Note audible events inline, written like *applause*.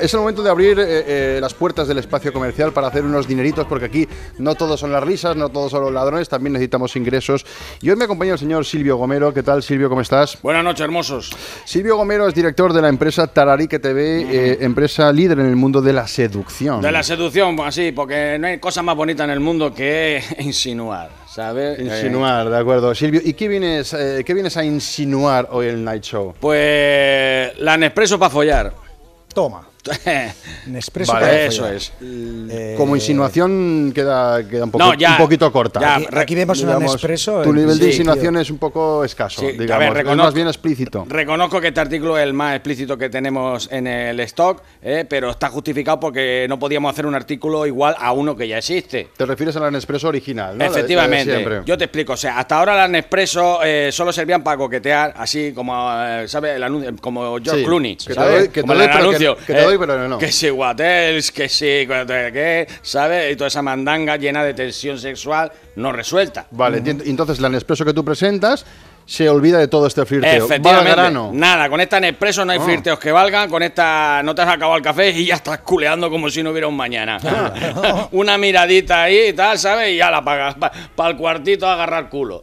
Es el momento de abrir eh, eh, las puertas del espacio comercial para hacer unos dineritos, porque aquí no todos son las risas, no todos son los ladrones, también necesitamos ingresos. Y hoy me acompaña el señor Silvio Gomero. ¿Qué tal, Silvio? ¿Cómo estás? Buenas noches, hermosos. Silvio Gomero es director de la empresa Tararique TV, eh, empresa líder en el mundo de la seducción. De la seducción, así, porque no hay cosa más bonita en el mundo que *laughs* insinuar. ¿Sabes? Insinuar, de acuerdo. Silvio, ¿y qué vienes, qué vienes a insinuar hoy en el Night Show? Pues la Nespresso para follar. Toma. *laughs* Nespresso. eso es. Eh, como insinuación queda, queda un, poquito corta. aquí, vemos Nespresso. Tu nivel de insinuación es un poco escaso, digamos. A bien explícito. Reconozco que este artículo es el más explícito que tenemos en el stock, eh, pero está justificado porque no podíamos hacer un artículo igual a uno que ya existe. Te refieres a la Nespresso original, Efectivamente. yo te explico. sea, hasta ahora el Nespresso eh, solo servían para coquetear, así como, eh, sabe El anuncio, como George Clooney. Te el anuncio pero no. Que si Guatels, que si. que ¿Sabes? Y toda esa mandanga llena de tensión sexual no resuelta. Vale, entonces la Nespresso que tú presentas se olvida de todo este flirteo. Efectivamente. Nada, con esta Nespresso no hay ah. flirteos que valgan, con esta no te has acabado el café y ya estás culeando como si no hubiera un mañana. *laughs* *laughs* Una miradita ahí y tal, ¿sabes? Y ya la pagas. Para el cuartito a agarrar culo.